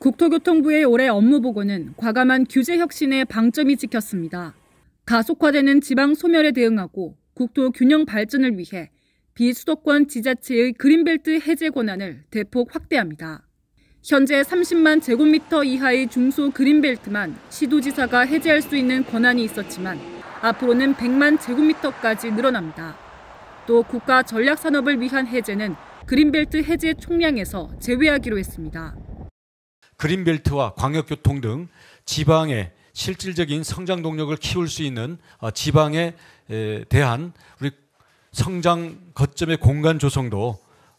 국토교통부의 올해 업무 보고는 과감한 규제 혁신에 방점이 찍혔습니다. 가속화되는 지방 소멸에 대응하고 국토 균형 발전을 위해 비수도권 지자체의 그린벨트 해제 권한을 대폭 확대합니다. 현재 30만 제곱미터 이하의 중소 그린벨트만 시도지사가 해제할 수 있는 권한이 있었지만 앞으로는 100만 제곱미터까지 늘어납니다. 또 국가 전략산업을 위한 해제는 그린벨트 해제 총량에서 제외하기로 했습니다. 그린벨트와 광역교통 등 지방의 실질적인 성장 동력을 키울 수 있는 어, 지방에 대한 우리 성장 거점의 공간 조성도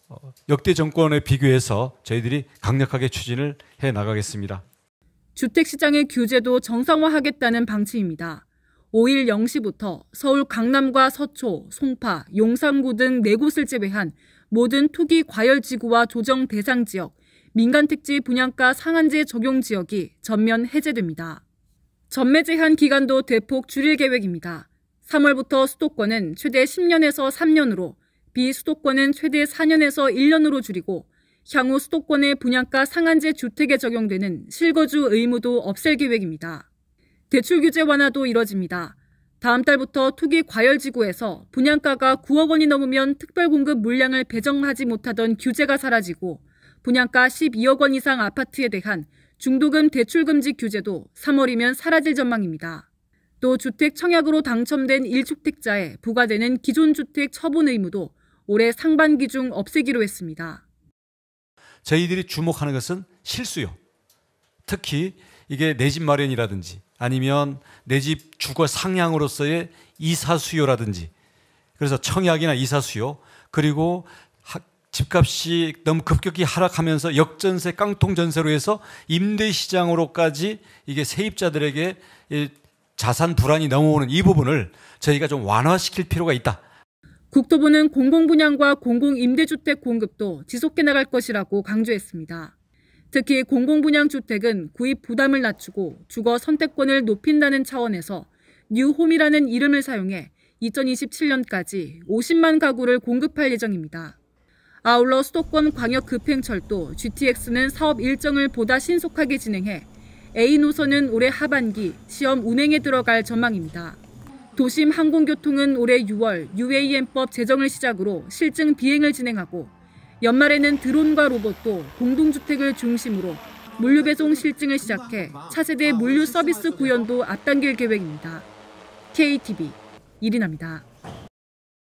어, 역대 정권에 비교해서 저희들이 강력하게 추진을 해 나가겠습니다. 주택시장의 규제도 정상화하겠다는 방침입니다. 5일 0시부터 서울 강남과 서초, 송파, 용산구 등 4곳을 제외한 모든 투기 과열지구와 조정 대상 지역 민간택지 분양가 상한제 적용 지역이 전면 해제됩니다. 전매 제한 기간도 대폭 줄일 계획입니다. 3월부터 수도권은 최대 10년에서 3년으로 비수도권은 최대 4년에서 1년으로 줄이고 향후 수도권의 분양가 상한제 주택에 적용되는 실거주 의무도 없앨 계획입니다. 대출 규제 완화도 이뤄집니다. 다음 달부터 투기 과열지구에서 분양가가 9억 원이 넘으면 특별공급 물량을 배정하지 못하던 규제가 사라지고 분양가 12억 원 이상 아파트에 대한 중도금 대출금지 규제도 3월이면 사라질 전망입니다. 또 주택 청약으로 당첨된 1주택자에 부과되는 기존 주택 처분 의무도 올해 상반기 중 없애기로 했습니다. 저희들이 주목하는 것은 실수요. 특히 이게 내 집 마련이라든지 아니면 내 집 주거 상향으로서의 이사 수요라든지 그래서 청약이나 이사 수요 그리고 집값이 너무 급격히 하락하면서 역전세 깡통 전세로 해서 임대 시장으로까지 이게 세입자들에게 자산 불안이 넘어오는 이 부분을 저희가 좀 완화시킬 필요가 있다. 국토부는 공공분양과 공공임대주택 공급도 지속해 나갈 것이라고 강조했습니다. 특히 공공분양 주택은 구입 부담을 낮추고 주거 선택권을 높인다는 차원에서 뉴홈이라는 이름을 사용해 2027년까지 50만 가구를 공급할 예정입니다. 아울러 수도권 광역급행철도 GTX는 사업 일정을 보다 신속하게 진행해 A 노선은 올해 하반기 시험 운행에 들어갈 전망입니다. 도심 항공교통은 올해 6월 UAM법 제정을 시작으로 실증 비행을 진행하고 연말에는 드론과 로봇도 공동주택을 중심으로 물류 배송 실증을 시작해 차세대 물류 서비스 구현도 앞당길 계획입니다. KTV 이리나입니다.